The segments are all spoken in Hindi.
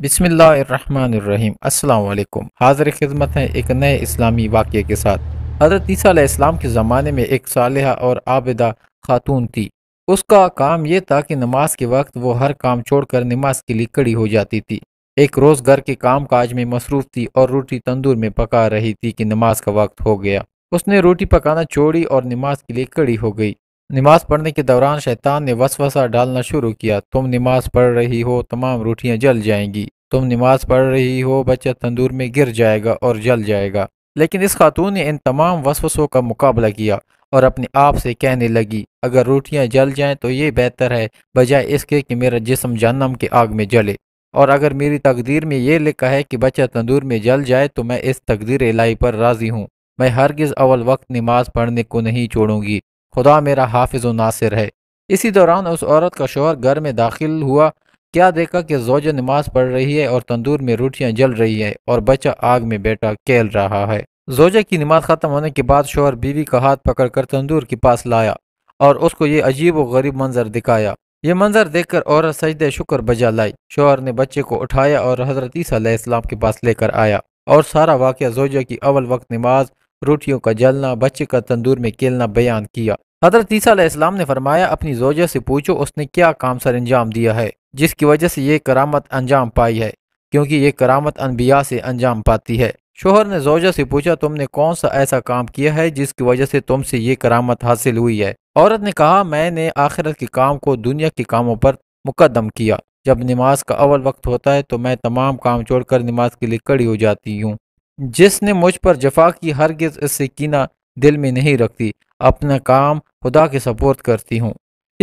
बिसमीम अल्लाम हाजिर खिदमत है एक नए इस्लामी वाक़े के साथ हज़रत ईसा इस्लाम के ज़माने में एक साल और आबिदा खातून थी उसका काम यह था कि नमाज के वक्त वो हर काम छोड़कर नमाज के लिए कड़ी हो जाती थी एक रोज़ घर के काम काज में मसरूफ़ थी और रोटी तंदूर में पका रही थी कि नमाज का वक्त हो गया उसने रोटी पकाना छोड़ी और नमाज के लिए कड़ी हो गई नमाज पढ़ने के दौरान शैतान ने वसवसा डालना शुरू किया तुम नमाज पढ़ रही हो तमाम रोटियां जल जाएंगी तुम नमाज पढ़ रही हो बच्चा तंदूर में गिर जाएगा और जल जाएगा लेकिन इस खातून ने इन तमाम वसवसों का मुकाबला किया और अपने आप से कहने लगी अगर रोटियां जल जाएं तो ये बेहतर है बजाय इसके कि मेरा जिसम जन्म के आग में जले और अगर मेरी तकदीर में ये लिखा है कि बच्चा तंदूर में जल जाए तो मैं इस तकदीर इलाही पर राज़ी हूँ मैं हरगिज़ अवल वक्त नमाज पढ़ने को नहीं छोड़ूंगी खुदा मेरा हाफिज नासिर है इसी दौरान उस औरत का शोहर घर में दाखिल हुआ क्या देखा कि जोज नमाज पढ़ रही है और तंदूर में रोटियां जल रही है और बच्चा आग में बैठा खेल रहा है जोजा की नमाज ख़त्म होने के बाद शोहर बीवी का हाथ पकड़ कर तंदूर के पास लाया और उसको ये अजीब व गरीब मंजर दिखाया ये मंजर देखकर औरत सजद शुक्र बजा लाई शोहर ने बच्चे को उठाया और हजरत ईसीम के पास लेकर आया और सारा वाक़ जोजा की अवल वक्त नमाज रोटियों का जलना बच्चे का तंदूर में केलना बयान किया हजरत इस्लाम ने फरमाया अपनी जोजा से पूछो उसने क्या काम सर अंजाम दिया है जिसकी वजह से ये करामत अंजाम पाई है क्योंकि ये करामत अनबिया से अंजाम पाती है शोहर ने जोजा से पूछा तुमने कौन सा ऐसा काम किया है जिसकी वजह से तुमसे ये करामत हासिल हुई है औरत ने कहा मैंने आखिरत के काम को दुनिया के कामों पर मुकदम किया जब नमाज का अव्वल वक्त होता है तो मैं तमाम काम छोड़कर नमाज के लिए कड़ी हो जाती हूँ जिसने मुझ पर जफा की गिज इससे कीना दिल में नहीं रखती अपना काम खुदा के सपोर्ट करती हूँ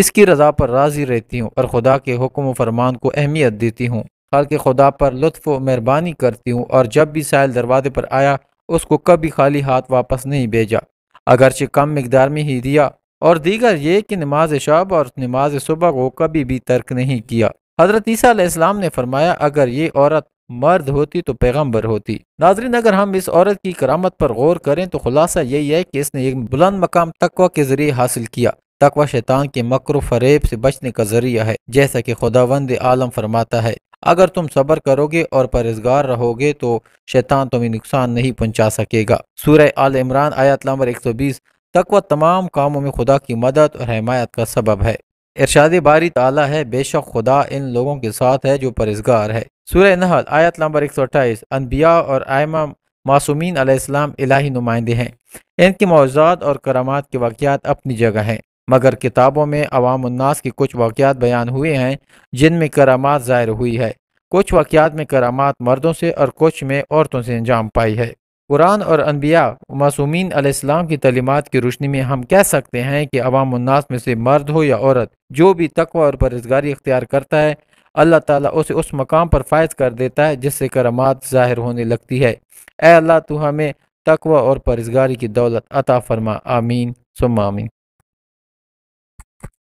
इसकी रज़ा पर राज़ी रहती हूँ और खुदा के हुक्म फरमान को अहमियत देती हूँ खाल के खुदा पर लुत्फ़ मेहरबानी करती हूँ और जब भी साहल दरवाजे पर आया उसको कभी खाली हाथ वापस नहीं भेजा अगरचे कम मकदार में ही दिया और दीगर ये कि नमाज शब और नमाज सुबह को कभी भी तर्क नहीं किया हज़रत इस्लाम ने फरमाया अगर ये औरत मर्द होती तो पैगम्बर होती नाजरीन अगर हम इस औरत की करामत पर गौर करें तो खुलासा यही है कि इसने एक बुलंद मकाम तकवा के जरिए हासिल किया तकवा शैतान के मकर फरेब से बचने का जरिया है जैसा कि खुदावंद आलम फरमाता है अगर तुम सब्र करोगे और परहेजगार रहोगे तो शैतान तुम्हें नुकसान नहीं पहुँचा सकेगा सूर्य आल इमरान आयात नंबर बीस तकवा तमाम कामों में खुदा की मदद और हमायत का सबब है इर्शाद बारी ताला है बेशक खुदा इन लोगों के साथ है जो परहेजगार है सूर नहल आयत नंबर 128 अनबिया और आयमा मासूमिन आसमाम इलाही नुमाइंदे हैं इनकी मौजाद और करामात के वाक़ात अपनी जगह हैं मगर किताबों में अवामनास के कुछ वाक़ात बयान हुए हैं जिनमें करामात ज़ाहिर हुई है कुछ वाक़ात में करामात मर्दों से और कुछ में औरतों से अंजाम पाई है कुरान और अनबिया मासूमिन आसमाम की तलीमत की रोशनी में हम कह सकते हैं कि अवामनास में से मर्द हो या औरत जो भी तकवा और परहेजगारी अख्तियार करता है अल्लाह ताला उसे उस मकाम पर फायज कर देता है जिससे करामात ज़ाहिर होने लगती है ए अल्लाह तो हमें तकवा और परहेजगारी की दौलत अता फरमा आमीन सुम आमीन